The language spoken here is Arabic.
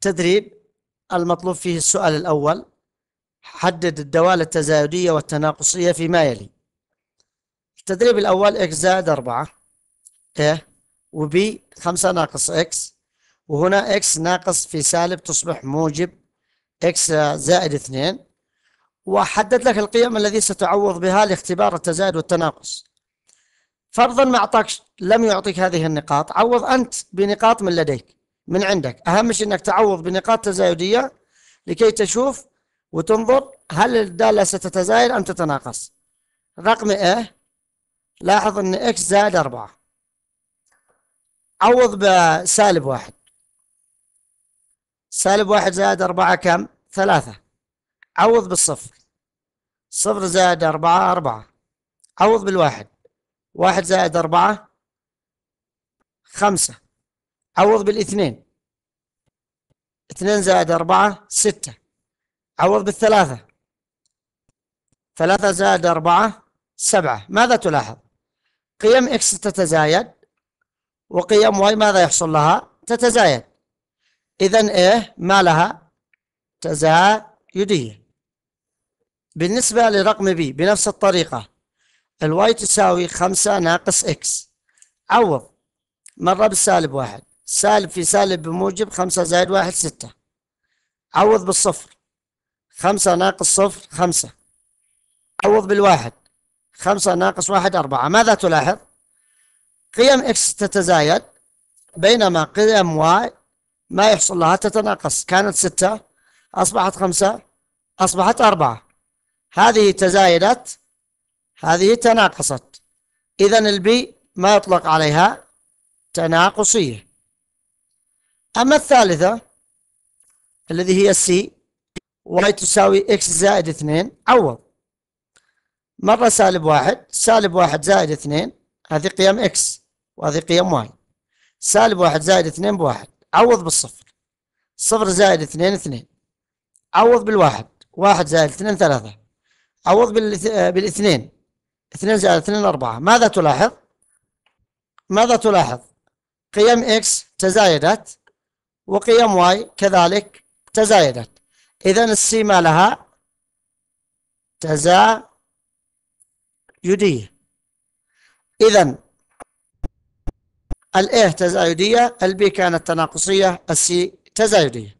تدريب المطلوب فيه السؤال الأول حدد الدوالة التزايدية والتناقصية فيما يلي التدريب الأول إكس زائد أربعة إيه وب خمسة ناقص إكس وهنا إكس ناقص في سالب تصبح موجب إكس زائد اثنين وحدد لك القيم الذي ستعوض بها لاختبار التزايد والتناقص فرضا ما أعطاك لم يعطيك هذه النقاط عوض أنت بنقاط من لديك من عندك أهم شيء أنك تعوض بنقاط تزايدية لكي تشوف وتنظر هل الدالة ستتزايد أم تتناقص رقم إيه لاحظ أن إكس زائد أربعة عوض بسالب واحد سالب واحد زائد أربعة كم ثلاثة عوض بالصفر صفر زائد أربعة أربعة عوض بالواحد واحد زائد أربعة خمسة عوض بالاثنين اثنين زائد أربعة ستة عوض بالثلاثة ثلاثة زائد أربعة سبعة ماذا تلاحظ؟ قيم X تتزايد وقيم Y ماذا يحصل لها؟ تتزايد إذا إيه ما لها؟ تزايدية بالنسبة لرقم B بنفس الطريقة الواي تساوي خمسة ناقص إكس عوض مرة بالسالب واحد سالب في سالب بموجب خمسة زائد واحد ستة عوض بالصفر خمسة ناقص صفر خمسة عوض بالواحد خمسة ناقص واحد أربعة ماذا تلاحظ؟ قيم إكس تتزايد بينما قيم واي ما يحصل لها تتناقص كانت ستة أصبحت خمسة أصبحت أربعة هذه تزايدت هذه تناقصت إذا البي ما يطلق عليها تناقصيه أما الثالثة الذي هي السي واي تساوي اكس زائد اثنين عوض مرة سالب واحد سالب واحد زائد اثنين هذه قيم اكس وهذه قيم واي سالب واحد زائد اثنين بواحد عوض بالصفر صفر زائد اثنين اثنين عوض بالواحد واحد زائد اثنين ثلاثة عوض بالاثنين اثنين زائد اثنين أربعة ماذا تلاحظ؟ ماذا تلاحظ؟ قيم اكس تزايدت وقيم واي كذلك تزايدت إذا السيما لها تزايدية إذا الإيه تزايدية البي كانت تناقصية السي تزايدية